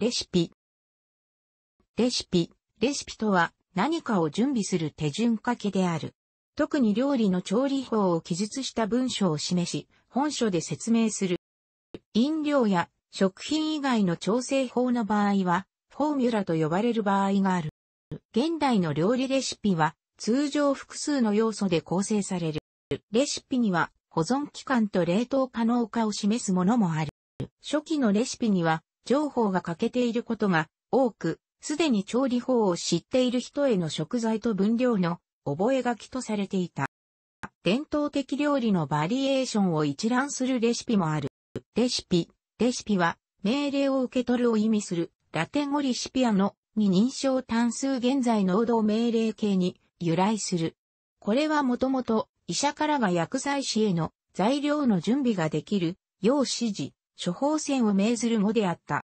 レシピ。レシピ、レシピとは何かを準備する手順書きである。特に料理の調理法を記述した文章を示し、本書で説明する。飲料や食品以外の調整法の場合は、フォーミュラと呼ばれる場合がある。現代の料理レシピは、通常複数の要素で構成される。レシピには、保存期間と冷凍可能化を示すものもある。初期のレシピには、情報が欠けていることが多く、すでに調理法を知っている人への食材と分量の覚書とされていた。伝統的料理のバリエーションを一覧するレシピもある。レシピ、レシピは命令を受け取るを意味するラテン語リシピアのに認証単数現在能動命令形に由来する。これはもともと医者からが薬剤師への材料の準備ができるよう指示、処方箋を命ずる語であった。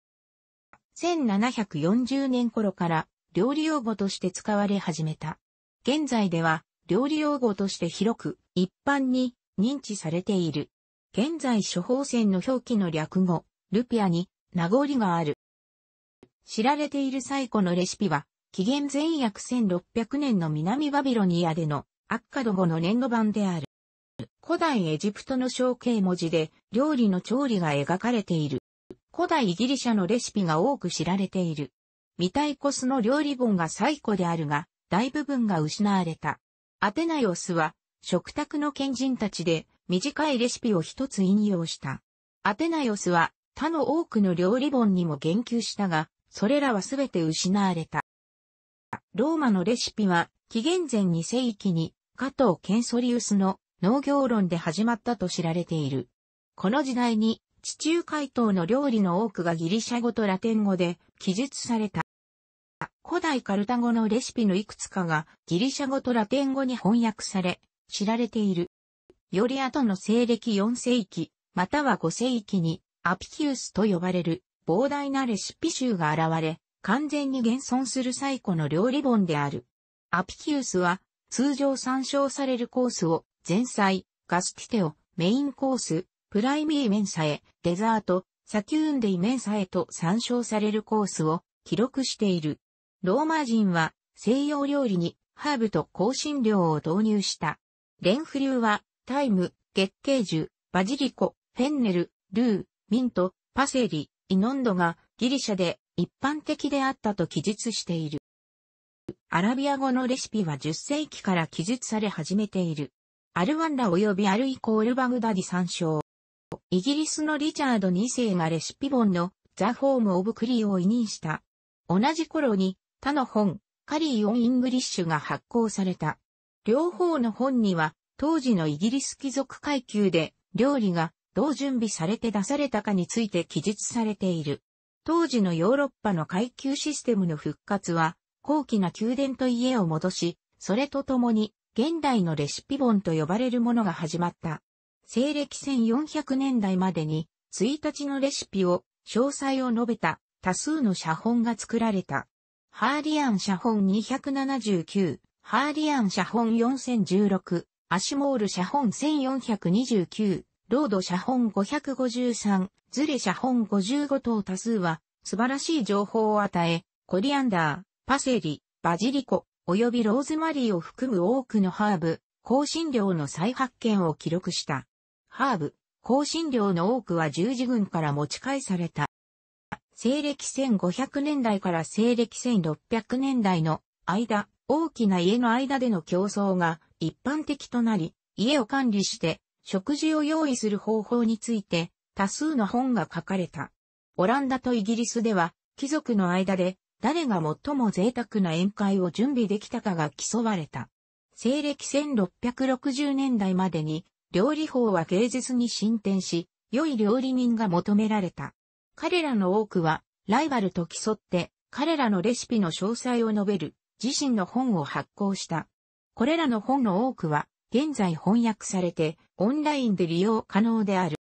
1740年頃から料理用語として使われ始めた。現在では料理用語として広く一般に認知されている。現在処方箋の表記の略語、ルピアに名残がある。知られている最古のレシピは、紀元前約1600年の南バビロニアでのアッカド語の年度版である。古代エジプトの象形文字で料理の調理が描かれている。古代ギリシャのレシピが多く知られている。ミタイコスの料理本が最古であるが、大部分が失われた。アテナイオスは、食卓の賢人たちで短いレシピを一つ引用した。アテナイオスは他の多くの料理本にも言及したが、それらはすべて失われた。ローマのレシピは、紀元前2世紀に、加藤ケンソリウスの農業論で始まったと知られている。この時代に地中海島の料理の多くがギリシャ語とラテン語で記述された。古代カルタ語のレシピのいくつかがギリシャ語とラテン語に翻訳され、知られている。より後の西暦4世紀、または5世紀にアピキウスと呼ばれる膨大なレシピ集が現れ、完全に現存する最古の料理本である。アピキウスは通常参照されるコースを前菜、ガスティテオ、メインコース、プライミーメンサエ、デザート、サキューンデイメンサエと参照されるコースを記録している。ローマ人は西洋料理にハーブと香辛料を導入した。レンフ流はタイム、月桂樹、バジリコ、フェンネル、ルー、ミント、パセリ、イノンドがギリシャで一般的であったと記述している。アラビア語のレシピは10世紀から記述され始めている。アルワンラ及びアルイコールバグダディ参照。イギリスのリチャード2世がレシピ本のザ・ホーム・オブ・クリーを委任した。同じ頃に他の本、カリー・オン・イングリッシュが発行された。両方の本には当時のイギリス貴族階級で料理がどう準備されて出されたかについて記述されている。当時のヨーロッパの階級システムの復活は、高貴な宮殿と家を戻し、それとともに現代のレシピ本と呼ばれるものが始まった。西暦1400年代までに、1日のレシピを、詳細を述べた多数の写本が作られた。ハーリアン写本279、ハーリアン写本4016、アシモール写本1429、ロード写本553、ズレ写本55等多数は素晴らしい情報を与え、コリアンダー、パセリ、バジリコ、及びローズマリーを含む多くのハーブ、香辛料の再発見を記録した。ハーブ、香辛料の多くは十字軍から持ち帰された。西暦1500年代から西暦1600年代の間、大きな家の間での競争が一般的となり、家を管理して食事を用意する方法について多数の本が書かれた。オランダとイギリスでは貴族の間で誰が最も贅沢な宴会を準備できたかが競われた。西暦1660年代までに、料理法は芸術に進展し、良い料理人が求められた。彼らの多くは、ライバルと競って、彼らのレシピの詳細を述べる、自身の本を発行した。これらの本の多くは、現在翻訳されて、オンラインで利用可能である。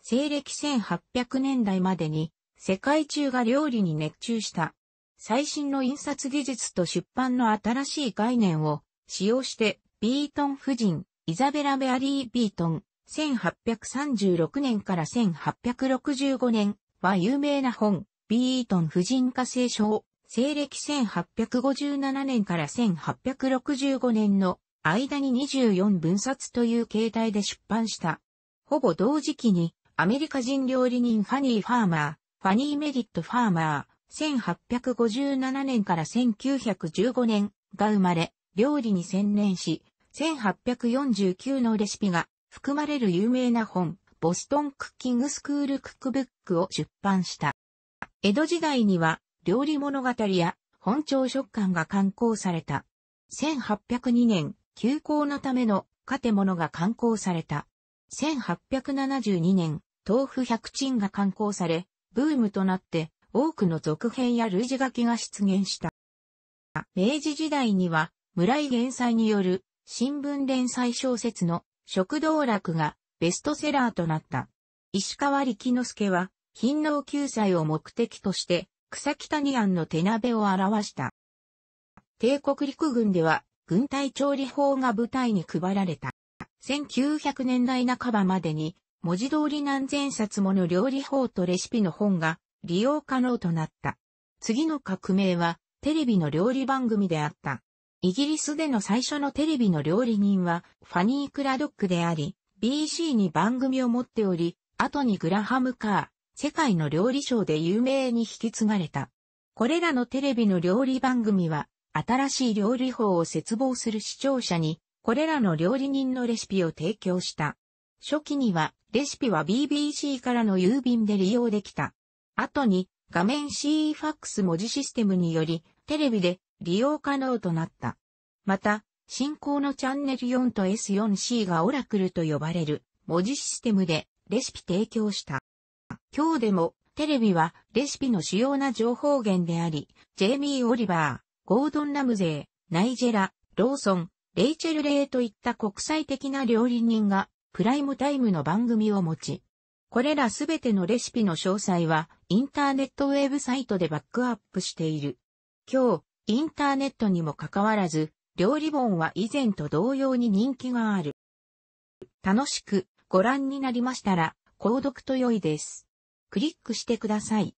西暦1800年代までに、世界中が料理に熱中した。最新の印刷技術と出版の新しい概念を使用して、ビートン夫人、イザベラ・ベアリー・ビートン、1836年から1865年は有名な本、ビートン夫人化成書西暦1857年から1865年の間に24分冊という形態で出版した。ほぼ同時期にアメリカ人料理人ファニー・ファーマー、ファニー・メリット・ファーマー、1857年から1915年が生まれ、料理に専念し、1849のレシピが含まれる有名な本、ボストンクッキングスクールクックブックを出版した。江戸時代には料理物語や本朝食館が刊行された。1802年、休校のための建物が刊行された。1872年、豆腐百珍が刊行され、ブームとなって多くの続編や類似書きが出現した。明治時代には、村井原祭による新聞連載小説の食道楽がベストセラーとなった。石川力之助は、貧農救済を目的として、草木谷案の手鍋を表した。帝国陸軍では、軍隊調理法が部隊に配られた。1900年代半ばまでに、文字通り何千冊もの料理法とレシピの本が利用可能となった。次の革命は、テレビの料理番組であった。イギリスでの最初のテレビの料理人は、ファニー・クラドックであり、BC に番組を持っており、後にグラハム・カー、世界の料理賞で有名に引き継がれた。これらのテレビの料理番組は、新しい料理法を絶望する視聴者に、これらの料理人のレシピを提供した。初期には、レシピは BBC からの郵便で利用できた。後に画面 CE ファックス文字システムによりテレビで利用可能となった。また、進行のチャンネル4と S4C がオラクルと呼ばれる文字システムでレシピ提供した。今日でもテレビはレシピの主要な情報源であり、ジェイミー・オリバー、ゴードン・ラムゼー、ナイジェラ、ローソン、レイチェル・レイといった国際的な料理人がプライムタイムの番組を持ち、これらすべてのレシピの詳細はインターネットウェブサイトでバックアップしている。今日、インターネットにもかかわらず、料理本は以前と同様に人気がある。楽しくご覧になりましたら、購読と良いです。クリックしてください。